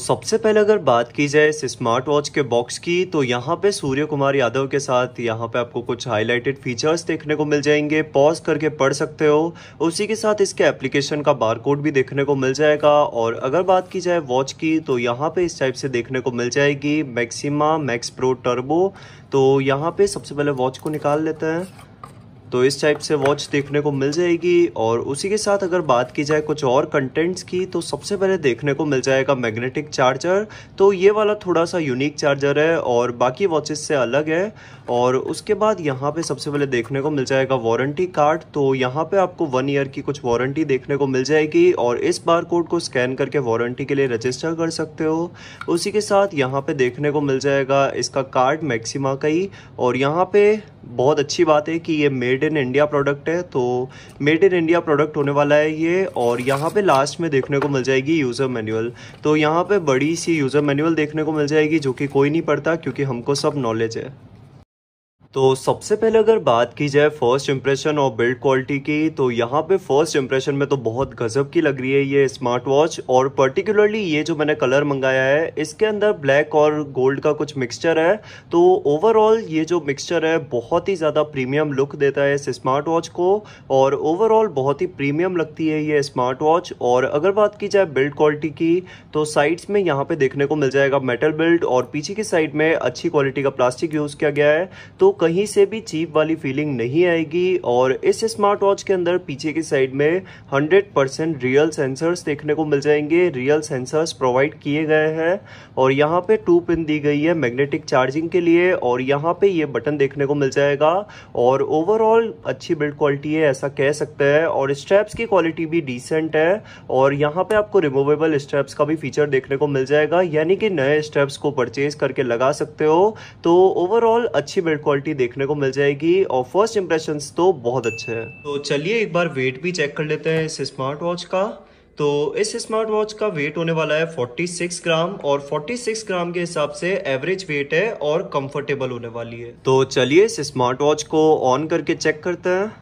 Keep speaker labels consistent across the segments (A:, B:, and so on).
A: सबसे पहले अगर बात की जाए इस स्मार्ट वॉच के बॉक्स की तो यहाँ पे सूर्य कुमार यादव के साथ यहाँ पे आपको कुछ हाईलाइटेड फीचर्स देखने को मिल जाएंगे पॉज करके पढ़ सकते हो उसी के साथ इसके एप्लीकेशन का बारकोड भी देखने को मिल जाएगा और अगर बात की जाए वॉच की तो यहाँ पे इस टाइप से देखने को मिल जाएगी मैक्सिमा मैक्स प्रो टर्बो तो यहाँ पे सबसे पहले वॉच को निकाल लेते हैं तो इस टाइप से वॉच देखने को मिल जाएगी और उसी के साथ अगर बात की जाए कुछ और कंटेंट्स की तो सबसे पहले देखने को मिल जाएगा मैग्नेटिक चार्जर तो ये वाला थोड़ा सा यूनिक चार्जर है और बाकी वॉचेस से अलग है और उसके बाद यहाँ पे सबसे पहले देखने को मिल जाएगा वारंटी कार्ड तो यहाँ पे आपको वन ईयर की कुछ वारंटी देखने को मिल जाएगी और इस बार कोड को स्कैन करके वारंटी के लिए रजिस्टर कर सकते हो उसी के साथ यहाँ पे देखने को मिल जाएगा इसका कार्ड मैक्सिमा का ही और यहाँ पे बहुत अच्छी बात है कि ये मेड इन इंडिया प्रोडक्ट है तो मेड इन इंडिया प्रोडक्ट होने वाला है ये और यहाँ पे लास्ट में देखने को मिल जाएगी यूज़र मैनुअल तो यहाँ पे बड़ी सी यूज़र मैनुअल देखने को मिल जाएगी जो कि कोई नहीं पढ़ता क्योंकि हमको सब नॉलेज है तो सबसे पहले अगर बात की जाए फर्स्ट इम्प्रेशन और बिल्ड क्वालिटी की तो यहाँ पे फर्स्ट इम्प्रेशन में तो बहुत गजब की लग रही है ये स्मार्ट वॉच और पर्टिकुलरली ये जो मैंने कलर मंगाया है इसके अंदर ब्लैक और गोल्ड का कुछ मिक्सचर है तो ओवरऑल ये जो मिक्सचर है बहुत ही ज़्यादा प्रीमियम लुक देता है इस स्मार्ट वॉच को और ओवरऑल बहुत ही प्रीमियम लगती है ये स्मार्ट वॉच और अगर बात की जाए बिल्ड क्वालिटी की तो साइड्स में यहाँ पर देखने को मिल जाएगा मेटल बिल्ड और पीछे की साइड में अच्छी क्वालिटी का प्लास्टिक यूज़ किया गया है तो कहीं से भी चीप वाली फीलिंग नहीं आएगी और इस स्मार्ट वॉच के अंदर पीछे की साइड में 100 परसेंट रियल सेंसर्स देखने को मिल जाएंगे रियल सेंसर्स प्रोवाइड किए गए हैं और यहाँ पे टू पिन दी गई है मैग्नेटिक चार्जिंग के लिए और यहाँ पे ये बटन देखने को मिल जाएगा और ओवरऑल अच्छी बिल्ड क्वालिटी है ऐसा कह सकते हैं और स्ट्रैप्स की क्वालिटी भी डिसेंट है और यहाँ पे आपको रिमूवेबल स्ट्रैप्स का भी फीचर देखने को मिल जाएगा यानी कि नए स्ट्रैप्स को परचेज करके लगा सकते हो तो ओवरऑल अच्छी बिल्ड क्वालिटी क्वालिटी देखने को मिल जाएगी और फर्स्ट इम्प्रेशन तो बहुत अच्छे हैं तो चलिए एक बार वेट भी चेक कर लेते हैं इस स्मार्ट वॉच का तो इस स्मार्ट वॉच का वेट होने वाला है 46 ग्राम और 46 ग्राम के हिसाब से एवरेज वेट है और कंफर्टेबल होने वाली है तो चलिए इस स्मार्ट वॉच को ऑन करके चेक करते हैं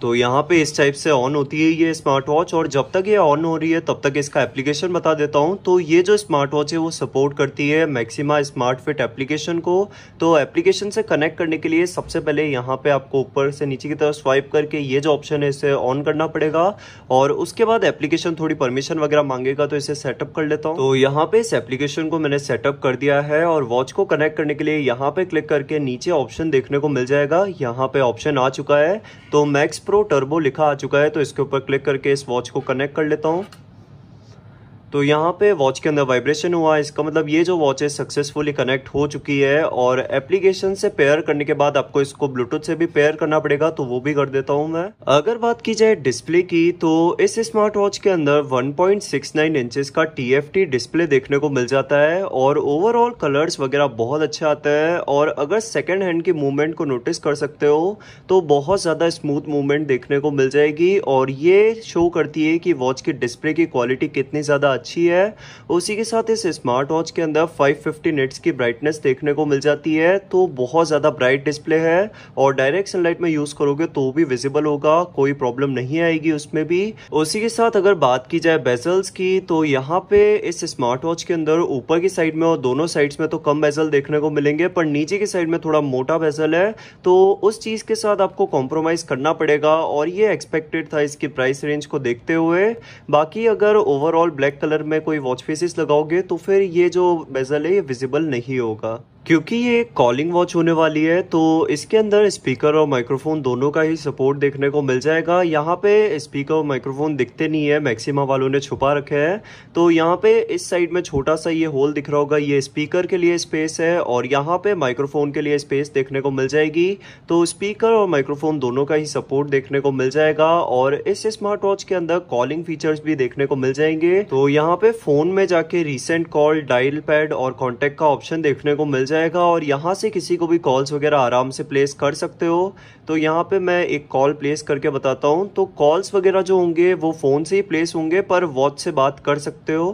A: तो यहाँ पे इस टाइप से ऑन होती है ये स्मार्ट वॉच और जब तक ये ऑन हो रही है तब तक इसका एप्लीकेशन बता देता हूँ तो ये जो स्मार्ट वॉच है वो सपोर्ट करती है मैक्सिमा स्मार्ट फिट एप्लीकेशन को तो एप्लीकेशन से कनेक्ट करने के लिए सबसे पहले यहाँ पे आपको ऊपर से नीचे की तरफ स्वाइप करके ये जो ऑप्शन है इसे ऑन करना पड़ेगा और उसके बाद एप्लीकेशन थोड़ी परमिशन वगैरह मांगेगा तो इसे सेटअप कर लेता हूँ तो यहाँ पे इस एप्लीकेशन को मैंने सेटअप कर दिया है और वॉच को कनेक्ट करने के लिए यहाँ पे क्लिक करके नीचे ऑप्शन देखने को मिल जाएगा यहाँ पे ऑप्शन आ चुका है तो मैक्स प्रो टर्बो लिखा आ चुका है तो इसके ऊपर क्लिक करके इस वॉच को कनेक्ट कर लेता हूँ तो यहाँ पे वॉच के अंदर वाइब्रेशन हुआ इसका मतलब ये जो वॉच है सक्सेसफुली कनेक्ट हो चुकी है और एप्लीकेशन से पेयर करने के बाद आपको इसको ब्लूटूथ से भी पेयर करना पड़ेगा तो वो भी कर देता हूँ मैं अगर बात की जाए डिस्प्ले की तो इस स्मार्ट वॉच के अंदर 1.69 पॉइंट का टी डिस्प्ले देखने को मिल जाता है और ओवरऑल कलर्स वगैरह बहुत अच्छे आते हैं और अगर सेकेंड हैंड की मूवमेंट को नोटिस कर सकते हो तो बहुत ज़्यादा स्मूथ मूवमेंट देखने को मिल जाएगी और ये शो करती है कि वॉच की डिस्प्ले की क्वालिटी कितनी ज़्यादा अच्छी है उसी के साथ इस स्मार्ट वॉच के अंदर 550 निट्स की ब्राइटनेस देखने को मिल जाती है तो बहुत ज़्यादा ब्राइट डिस्प्ले है और डायरेक्ट सनलाइट में यूज़ करोगे तो भी विजिबल होगा कोई प्रॉब्लम नहीं आएगी उसमें भी उसी के साथ अगर बात की जाए बेजल्स की तो यहाँ पे इस स्मार्ट वॉच के अंदर ऊपर की साइड में और दोनों साइड्स में तो कम बेजल देखने को मिलेंगे पर नीचे की साइड में थोड़ा मोटा बेजल है तो उस चीज़ के साथ आपको कॉम्प्रोमाइज़ करना पड़ेगा और ये एक्सपेक्टेड था इसकी प्राइस रेंज को देखते हुए बाकी अगर ओवरऑल ब्लैक कलर में कोई वॉच फेसिस लगाओगे तो फिर ये जो बेजल है ये विजिबल नहीं होगा क्योंकि ये कॉलिंग वॉच होने वाली है तो इसके अंदर स्पीकर और माइक्रोफोन दोनों का ही सपोर्ट देखने को मिल जाएगा यहाँ पे स्पीकर और माइक्रोफोन दिखते नहीं है मैक्सिमा वालों ने छुपा रखे हैं तो यहाँ पे इस साइड में छोटा सा ये होल दिख रहा होगा ये स्पीकर के लिए स्पेस है और यहाँ पे माइक्रोफोन के लिए स्पेस देखने को मिल जाएगी तो स्पीकर और माइक्रोफोन दोनों का ही सपोर्ट देखने को मिल जाएगा और इस स्मार्ट वॉच के अंदर कॉलिंग फीचर्स भी देखने को मिल जाएंगे तो यहाँ पे फोन में जाके रिसेंट कॉल डायल पैड और कॉन्टेक्ट का ऑप्शन देखने को मिल जाएगा और यहाँ से किसी को भी कॉल्स वगैरह आराम से प्लेस कर सकते हो तो यहाँ पे मैं एक कॉल प्लेस करके बताता हूँ तो कॉल्स वगैरह जो होंगे वो फ़ोन से ही प्लेस होंगे पर वॉच से बात कर सकते हो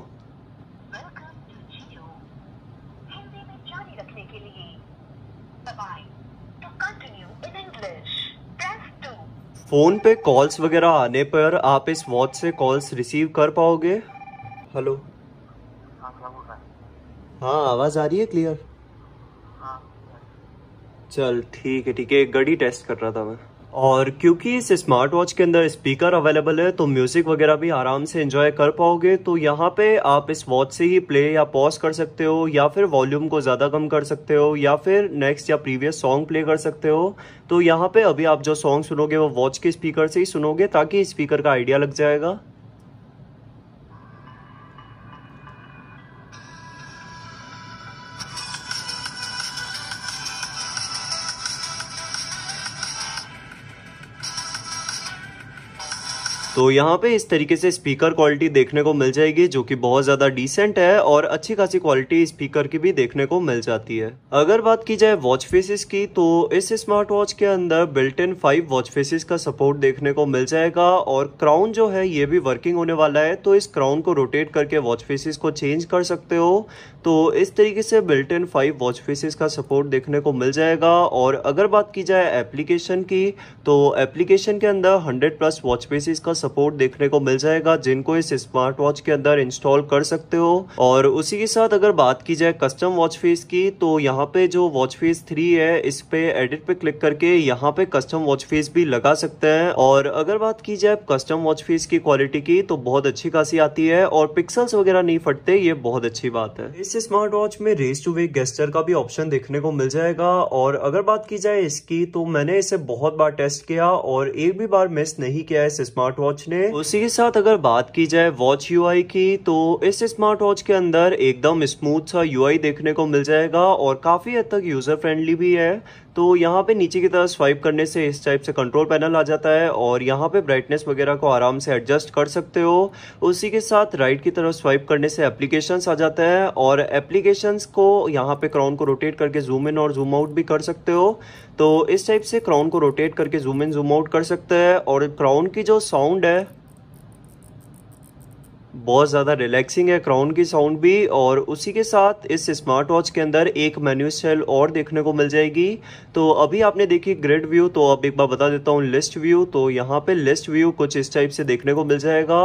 A: फ़ोन पे कॉल्स वगैरह आने पर आप इस वॉच से कॉल्स रिसीव कर पाओगे हेलो हाँ, हाँ आवाज़ आ रही है क्लियर चल ठीक है ठीक है गड़ी टेस्ट कर रहा था मैं और क्योंकि इस स्मार्ट वॉच के अंदर स्पीकर अवेलेबल है तो म्यूज़िक वगैरह भी आराम से एंजॉय कर पाओगे तो यहाँ पे आप इस वॉच से ही प्ले या पॉज कर सकते हो या फिर वॉल्यूम को ज़्यादा कम कर सकते हो या फिर नेक्स्ट या प्रीवियस सॉन्ग प्ले कर सकते हो तो यहाँ पे अभी आप जो सॉन्ग सुनोगे वो वॉच के स्पीकर से ही सुनोगे ताकि स्पीकर का आइडिया लग जाएगा तो यहाँ पे इस तरीके से स्पीकर क्वालिटी देखने को मिल जाएगी जो कि बहुत ज़्यादा डिसेंट है और अच्छी खासी क्वालिटी स्पीकर की भी देखने को मिल जाती है अगर बात की जाए वॉच फेसिस की तो इस स्मार्ट वॉच के अंदर built in five watch faces का सपोर्ट देखने को मिल जाएगा और क्राउन जो है ये भी वर्किंग होने वाला है तो इस क्राउन को रोटेट करके वॉच फेसिस को चेंज कर सकते हो तो इस तरीके से built in five watch faces का सपोर्ट देखने को मिल जाएगा और अगर बात की जाए एप्लीकेशन की तो एप्लीकेशन के अंदर हंड्रेड प्लस वॉच फेसिस का सपोर्ट देखने को मिल जाएगा जिनको इस स्मार्ट वॉच के अंदर इंस्टॉल कर सकते हो और उसी के साथ अगर बात की जाए कस्टम वॉच फेस की तो यहाँ पे जो वॉच फेस थ्री है इस पे एडिट पे क्लिक करके यहाँ पे कस्टम वॉच फेस भी लगा सकते हैं और अगर बात की जाए कस्टम वॉच फेस की क्वालिटी की तो बहुत अच्छी खासी आती है और पिक्सल्स वगैरह नहीं फटते ये बहुत अच्छी बात है इस स्मार्ट वॉच में रेस टू वे गेस्टर का भी ऑप्शन देखने को मिल जाएगा और अगर बात की जाए इसकी तो मैंने इसे बहुत बार टेस्ट किया और एक भी बार मिस नहीं किया इस स्मार्ट वॉच वॉच ने उसी के साथ अगर बात की जाए वॉच यू की तो इस स्मार्ट वॉच के अंदर एकदम स्मूथ सा यू देखने को मिल जाएगा और काफी हद तक यूजर फ्रेंडली भी है तो यहाँ पे नीचे की तरफ स्वाइप करने से इस टाइप से कंट्रोल पैनल आ जाता है और यहाँ पे ब्राइटनेस वगैरह को आराम से एडजस्ट कर सकते हो उसी के साथ राइट की तरफ स्वाइप करने से एप्लीकेशन आ जाता है और एप्लीकेशन को यहाँ पे क्राउन को रोटेट करके जूम इन और जूम आउट भी कर सकते हो तो इस टाइप से क्राउन को रोटेट करके जूम इन जूम आउट कर सकते हैं और क्राउन की जो साउंड है बहुत ज़्यादा रिलैक्सिंग है क्राउन की साउंड भी और उसी के साथ इस स्मार्ट वॉच के अंदर एक मेन्यू सेल और देखने को मिल जाएगी तो अभी आपने देखी ग्रिड व्यू तो अब एक बार बता देता हूँ लिस्ट व्यू तो यहाँ पे लिस्ट व्यू कुछ इस टाइप से देखने को मिल जाएगा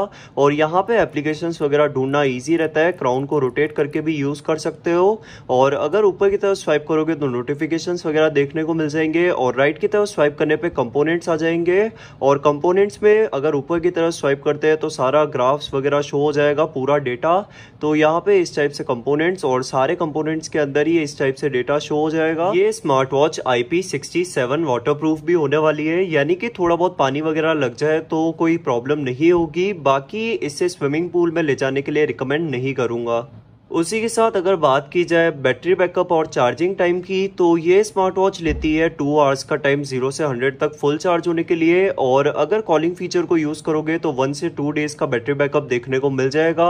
A: और यहाँ पे एप्लीकेशंस वगैरह ढूंढना ईजी रहता है क्राउन को रोटेट करके भी यूज़ कर सकते हो और अगर ऊपर की तरफ स्वाइप करोगे तो नोटिफिकेशन वगैरह देखने को मिल जाएंगे और राइट की तरफ स्वाइप करने पर कंपोनेंट्स आ जाएंगे और कंपोनेंट्स में अगर ऊपर की तरफ स्वाइप करते हैं तो सारा ग्राफ्स वगैरह शो हो जाएगा पूरा डेटा तो यहाँ पे इस टाइप से कंपोनेंट्स और सारे कंपोनेंट्स के अंदर ही इस टाइप से डेटा शो हो जाएगा ये smart watch I P proof भी होने वाली है यानी कि थोड़ा बहुत पानी वगैरह लग जाए तो कोई प्रॉब्लम नहीं होगी बाकी इसे स्विमिंग पूल में ले जाने के लिए रिकमेंड नहीं करूंगा उसी के साथ अगर बात की जाए बैटरी बैकअप और चार्जिंग टाइम की तो ये स्मार्ट वॉच लेती है टू आवर्स का टाइम जीरो से हंड्रेड तक फुल चार्ज होने के लिए और अगर कॉलिंग फीचर को यूज़ करोगे तो वन से टू डेज का बैटरी बैकअप देखने को मिल जाएगा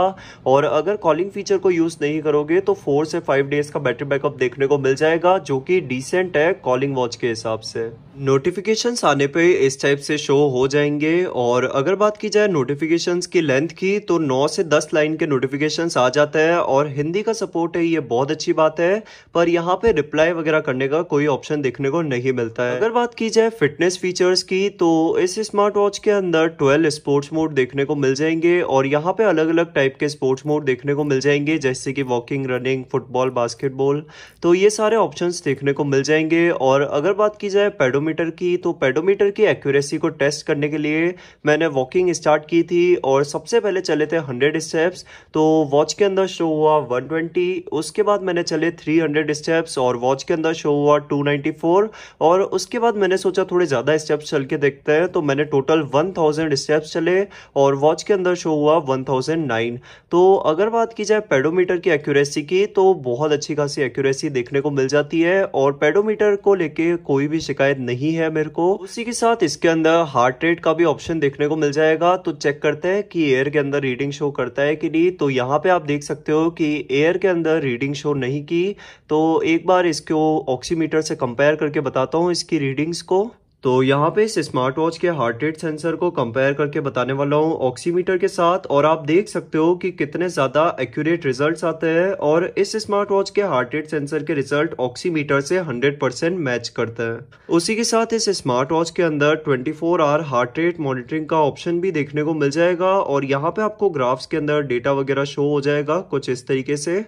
A: और अगर कॉलिंग फीचर को यूज़ नहीं करोगे तो फोर से फाइव डेज का बैटरी बैकअप देखने को मिल जाएगा जो कि डिसेंट है कॉलिंग वॉच के हिसाब से नोटिफिकेशन आने पर इस टाइप से शो हो जाएंगे और अगर बात की जाए नोटिफिकेशन की लेंथ की तो नौ से दस लाइन के नोटिफिकेशन आ जाते हैं और हिंदी का सपोर्ट है ये बहुत अच्छी बात है पर यहाँ पे रिप्लाई वगैरह करने का कोई ऑप्शन देखने को नहीं मिलता है अगर बात की जाए फिटनेस फीचर्स की तो इस स्मार्ट वॉच के अंदर ट्वेल्व स्पोर्ट्स मोड देखने को मिल जाएंगे और यहाँ पे अलग अलग टाइप के स्पोर्ट्स मोड देखने को मिल जाएंगे जैसे कि वॉकिंग रनिंग फुटबॉल बास्केटबॉल तो ये सारे ऑप्शन देखने को मिल जाएंगे और अगर बात की जाए पेडोमीटर की तो पेडोमीटर की एक्यूरेसी को टेस्ट करने के लिए मैंने वॉकिंग स्टार्ट की थी और सबसे पहले चले थे हंड्रेड स्टेप्स तो वॉच के अंदर शो हुआ 120 उसके बाद मैंने चले 300 स्टेप्स और वॉच के अंदर शो हुआ 294 और उसके बाद मैंने सोचा थोड़े ज़्यादा स्टेप्स चल के देखते हैं तो मैंने टोटल 1000 स्टेप्स चले और वॉच के अंदर शो हुआ 1009 तो अगर बात की जाए पेडोमीटर की एक्यूरेसी की तो बहुत अच्छी खासी एक्यूरेसी देखने को मिल जाती है और पेडोमीटर को लेके कोई भी शिकायत नहीं है मेरे को उसी के साथ इसके अंदर हार्ट रेट का भी ऑप्शन देखने को मिल जाएगा तो चेक करते हैं कि एयर के अंदर रीडिंग शो करता है कि नहीं तो यहाँ पे आप देख सकते हो कि कि एयर के अंदर रीडिंग शो नहीं की तो एक बार इसको ऑक्सीमीटर से कंपेयर करके बताता हूँ इसकी रीडिंग्स को तो यहाँ पे इस स्मार्ट वॉच के हार्ट रेट सेंसर को कंपेयर करके बताने वाला हूँ ऑक्सीमीटर के साथ और आप देख सकते हो कि कितने ज़्यादा एक्यूरेट रिजल्ट्स आते हैं और इस स्मार्ट वॉच के हार्ट रेट सेंसर के रिजल्ट ऑक्सीमीटर से 100 परसेंट मैच करते हैं उसी के साथ इस स्मार्ट वॉच के अंदर 24 four hour heart rate monitoring का ऑप्शन भी देखने को मिल जाएगा और यहाँ पे आपको ग्राफ्स के अंदर डेटा वगैरह शो हो जाएगा कुछ इस तरीके से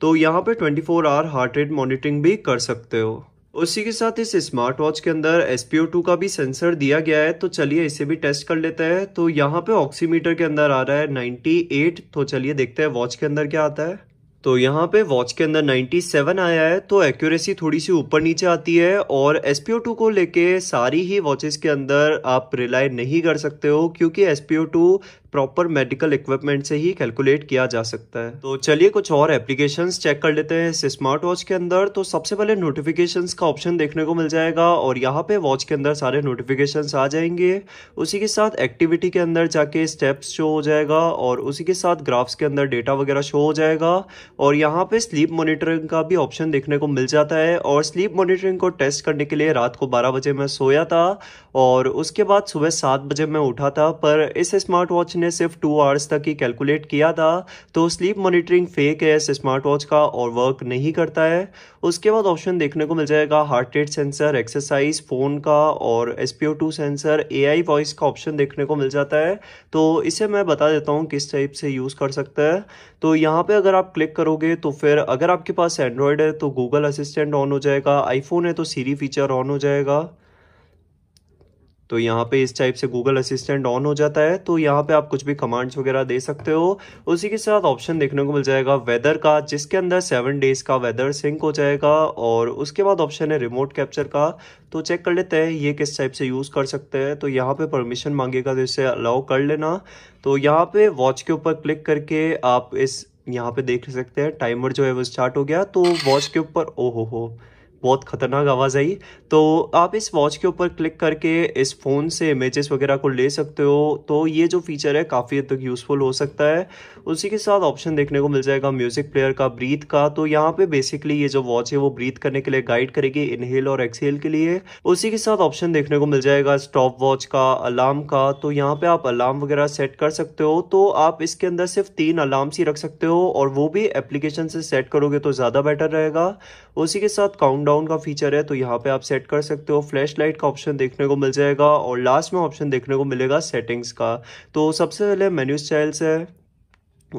A: तो यहाँ पे 24 four hour heart rate monitoring भी कर सकते हो उसी के साथ इस स्मार्ट वॉच के अंदर एस का भी सेंसर दिया गया है तो चलिए इसे भी टेस्ट कर लेते हैं तो यहाँ पे ऑक्सीमीटर के अंदर आ रहा है 98 तो चलिए देखते हैं वॉच के अंदर क्या आता है तो यहाँ पे वॉच के अंदर 97 आया है तो एक्यूरेसी थोड़ी सी ऊपर नीचे आती है और SPO2 को लेके सारी ही वॉचेस के अंदर आप रिलाय नहीं कर सकते हो क्योंकि SPO2 प्रॉपर मेडिकल इक्विपमेंट से ही कैलकुलेट किया जा सकता है तो चलिए कुछ और एप्लीकेशंस चेक कर लेते हैं इस स्मार्ट वॉच के अंदर तो सबसे पहले नोटिफिकेशंस का ऑप्शन देखने को मिल जाएगा और यहाँ पे वॉच के अंदर सारे नोटिफिकेशंस आ जाएंगे उसी के साथ एक्टिविटी के अंदर जाके स्टेप्स शो हो जाएगा और उसी के साथ ग्राफ्स के अंदर डेटा वगैरह शो हो जाएगा और यहाँ पे स्लीप मोनिटरिंग का भी ऑप्शन देखने को मिल जाता है और स्लीप मोनिटरिंग को टेस्ट करने के लिए रात को बारह बजे मैं सोया था और उसके बाद सुबह सात बजे मैं उठा था पर इस स्मार्ट वॉच ने सिर्फ टू आवर्स तक ही कैलकुलेट किया था तो स्लीप मॉनिटरिंग फेक है इस स्मार्ट वॉच का और वर्क नहीं करता है उसके बाद ऑप्शन देखने को मिल जाएगा heart rate sensor exercise phone का और एस सेंसर ए वॉइस का ऑप्शन देखने को मिल जाता है तो इसे मैं बता देता हूँ किस टाइप से यूज़ कर सकता है तो यहाँ पे अगर आप क्लिक करोगे तो फिर अगर आपके पास एंड्रॉयड है तो गूगल असिस्टेंट ऑन हो जाएगा आईफोन है तो सीरी फीचर ऑन हो जाएगा तो यहाँ पे इस टाइप से गूगल असिस्टेंट ऑन हो जाता है तो यहाँ पे आप कुछ भी कमांड्स वगैरह दे सकते हो उसी के साथ ऑप्शन देखने को मिल जाएगा वेदर का जिसके अंदर सेवन डेज का वेदर सिंक हो जाएगा और उसके बाद ऑप्शन है रिमोट कैप्चर का तो चेक कर लेते हैं ये किस टाइप से यूज़ कर सकते हैं तो यहाँ पे परमिशन मांगेगा तो इसे अलाउ कर लेना तो यहाँ पे वॉच के ऊपर क्लिक करके आप इस यहाँ पे देख सकते हैं टाइमर जो है वो स्टार्ट हो गया तो वॉच के ऊपर ओ हो हो बहुत ख़तरनाक आवाज़ आई तो आप इस वॉच के ऊपर क्लिक करके इस फ़ोन से इमेजेस वगैरह को ले सकते हो तो ये जो फीचर है काफ़ी हद तक यूज़फुल हो सकता है उसी के साथ ऑप्शन देखने को मिल जाएगा म्यूज़िक प्लेयर का ब्रीथ का तो यहाँ पे बेसिकली ये जो वॉच है वो ब्रीथ करने के लिए गाइड करेगी इनहेल और एक्सेल के लिए उसी के साथ ऑप्शन देखने को मिल जाएगा स्टॉप वॉच का अलार्म का तो यहाँ पर आप अलार्म वगैरह सेट कर सकते हो तो आप इसके अंदर सिर्फ तीन अलार्म्स ही रख सकते हो और वो भी एप्लीकेशन से सेट करोगे तो ज़्यादा बेटर रहेगा उसी के साथ काउंट डाउन का फीचर है तो यहाँ पे आप सेट कर सकते हो फ्लैश लाइट का ऑप्शन देखने को मिल जाएगा और लास्ट में ऑप्शन देखने को मिलेगा सेटिंग्स का तो सबसे पहले मेन्यू स्टाइल्स है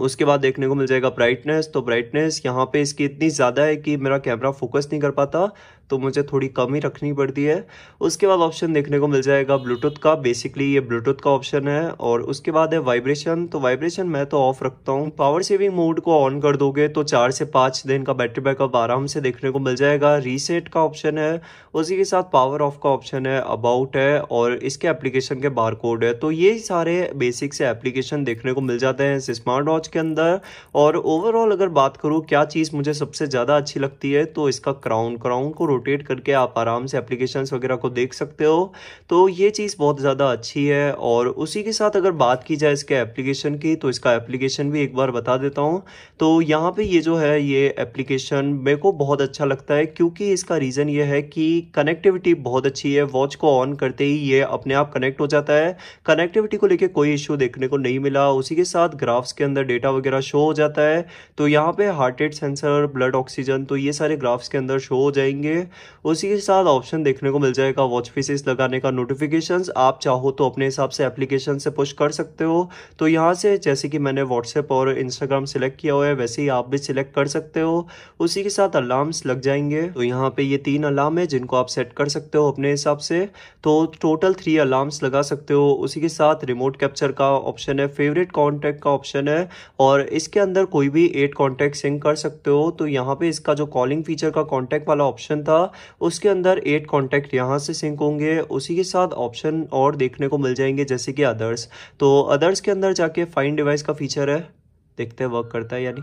A: उसके बाद देखने को मिल जाएगा ब्राइटनेस तो ब्राइटनेस यहाँ पे इसकी इतनी ज़्यादा है कि मेरा कैमरा फोकस नहीं कर पाता तो मुझे थोड़ी कम ही रखनी पड़ती है उसके बाद ऑप्शन देखने को मिल जाएगा ब्लूटूथ का बेसिकली ये ब्लूटूथ का ऑप्शन है और उसके बाद है वाइब्रेशन तो वाइब्रेशन मैं तो ऑफ रखता हूँ पावर सेविंग मोड को ऑन कर दोगे तो चार से पाँच दिन का बैटरी बैकअप आराम से देखने को मिल जाएगा रीसेट का ऑप्शन है उसी के साथ पावर ऑफ का ऑप्शन है अबाउट है और इसके एप्लीकेशन के बार कोड है तो ये सारे बेसिक से एप्लीकेशन देखने को मिल जाते हैं इस स्मार्ट वॉच के अंदर और ओवरऑल अगर बात करूँ क्या चीज़ मुझे सबसे ज़्यादा अच्छी लगती है तो इसका क्राउन क्राउन को रोटेट करके आप आराम से एप्लीकेशन वगैरह को देख सकते हो तो ये चीज़ बहुत ज़्यादा अच्छी है और उसी के साथ अगर बात की जाए इसके एप्लीकेशन की तो इसका एप्लीकेशन भी एक बार बता देता हूँ तो यहाँ पे ये जो है ये एप्लीकेशन मेरे को बहुत अच्छा लगता है क्योंकि इसका रीज़न ये है कि कनेक्टिविटी बहुत अच्छी है वॉच को ऑन करते ही ये अपने आप कनेक्ट हो जाता है कनेक्टिविटी को लेकर कोई इश्यू देखने को नहीं मिला उसी के साथ ग्राफ्स के अंदर डेटा वगैरह शो हो जाता है तो यहाँ पे heart rate sensor blood oxygen तो ये सारे ग्राफ्स के अंदर शो हो जाएंगे उसी के साथ ऑप्शन देखने को मिल जाएगा वॉच फेसेस लगाने का नोटिफिकेशन आप चाहो तो अपने हिसाब से एप्लीकेशन से पुश कर सकते हो तो यहाँ से जैसे कि मैंने व्हाट्सएप और इंस्टाग्राम सेलेक्ट किया हुआ है वैसे ही आप भी सिलेक्ट कर सकते हो उसी के साथ अलार्म्स लग जाएंगे तो यहाँ पे ये तीन अलार्म है जिनको आप सेट कर सकते हो अपने हिसाब से तो टोटल थ्री अलार्म्स लगा सकते हो उसी के साथ रिमोट कैप्चर का ऑप्शन है फेवरेट कॉन्टैक्ट का ऑप्शन है और इसके अंदर कोई भी एट कॉन्टैक्ट सिंक कर सकते हो तो यहाँ पे इसका जो कॉलिंग फीचर का कॉन्टैक्ट वाला ऑप्शन था का उसके अंदर एट कॉन्टैक्ट यहाँ से सिंक होंगे उसी के साथ ऑप्शन और देखने को मिल जाएंगे जैसे कि अदर्स तो अदर्स के अंदर जाके फाइन डिवाइस का फीचर है देखते हैं वर्क करता है यानी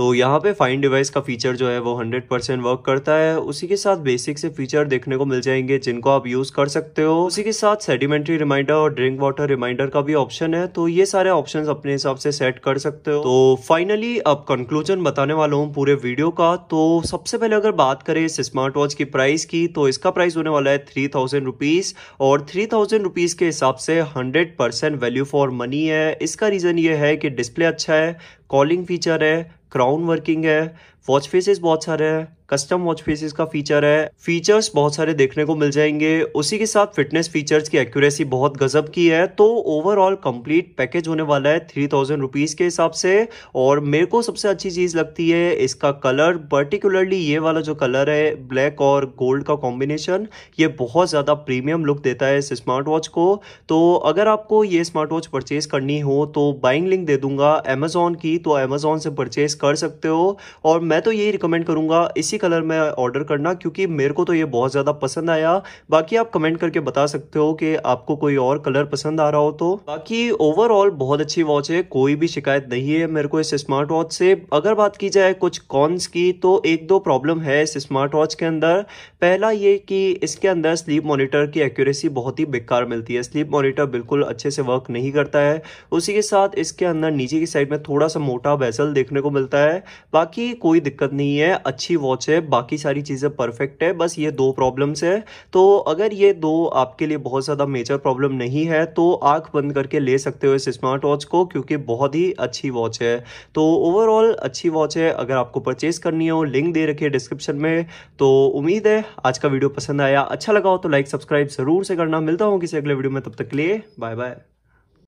A: तो यहाँ पे फाइन डिवाइस का फीचर जो है वो 100% वर्क करता है उसी के साथ बेसिक से फीचर देखने को मिल जाएंगे जिनको आप यूज़ कर सकते हो उसी के साथ सेडिमेंट्री रिमाइंडर और ड्रिंक वाटर रिमाइंडर का भी ऑप्शन है तो ये सारे ऑप्शन अपने हिसाब से सेट कर सकते हो तो फाइनली अब कंक्लूजन बताने वाला हूँ पूरे वीडियो का तो सबसे पहले अगर बात करें इस स्मार्ट वॉच की प्राइस की तो इसका प्राइस होने वाला है थ्री थाउजेंड रुपीज़ और थ्री थाउजेंड रुपीज़ के हिसाब से hundred percent value for money है इसका रीज़न ये है कि डिस्प्ले अच्छा है कॉलिंग फीचर है क्राउन वर्किंग है वॉच फेसेस बहुत सारे हैं कस्टम वॉच फेसेस का फीचर है फीचर्स बहुत सारे देखने को मिल जाएंगे उसी के साथ फिटनेस फीचर्स की एक्यूरेसी बहुत गजब की है तो ओवरऑल कंप्लीट पैकेज होने वाला है थ्री थाउजेंड रुपीज़ के हिसाब से और मेरे को सबसे अच्छी चीज़ लगती है इसका कलर पर्टिकुलरली ये वाला जो कलर है ब्लैक और गोल्ड का कॉम्बिनेशन ये बहुत ज़्यादा प्रीमियम लुक देता है इस स्मार्ट वॉच को तो अगर आपको ये स्मार्ट वॉच परचेज करनी हो तो बाइंग लिंक दे दूंगा अमेजोन की तो अमेजोन से परचेज कर सकते हो और मैं तो यही रिकमेंड करूँगा इसी कलर में ऑर्डर करना क्योंकि मेरे को तो ये बहुत ज़्यादा पसंद आया बाकी आप कमेंट करके बता सकते हो कि आपको कोई और कलर पसंद आ रहा हो तो बाकी ओवरऑल बहुत अच्छी वॉच है कोई भी शिकायत नहीं है मेरे को इस स्मार्ट वॉच से अगर बात की जाए कुछ कॉन्स की तो एक दो प्रॉब्लम है इस स्मार्ट वॉच के अंदर पहला ये कि इसके अंदर स्लीप मॉनिटर की एक्यूरेसी बहुत ही बेकार मिलती है स्लीप मॉनिटर बिल्कुल अच्छे से वर्क नहीं करता है उसी के साथ इसके अंदर नीचे की साइड में थोड़ा सा मोटा बेसल देखने को मिलता है बाकी कोई कोई दिक्कत नहीं है अच्छी वॉच है बाकी सारी चीज़ें परफेक्ट है बस ये दो प्रॉब्लम्स है तो अगर ये दो आपके लिए बहुत ज़्यादा मेजर प्रॉब्लम नहीं है तो आँख बंद करके ले सकते हो इस स्मार्ट वॉच को क्योंकि बहुत ही अच्छी वॉच है तो ओवरऑल अच्छी वॉच है अगर आपको परचेज करनी हो लिंक दे रखी है डिस्क्रिप्शन में तो उम्मीद है आज का वीडियो पसंद आया अच्छा लगा हो तो लाइक सब्सक्राइब ज़रूर से करना मिलता हूँ किसी अगले वीडियो में तब तक के लिए बाय बाय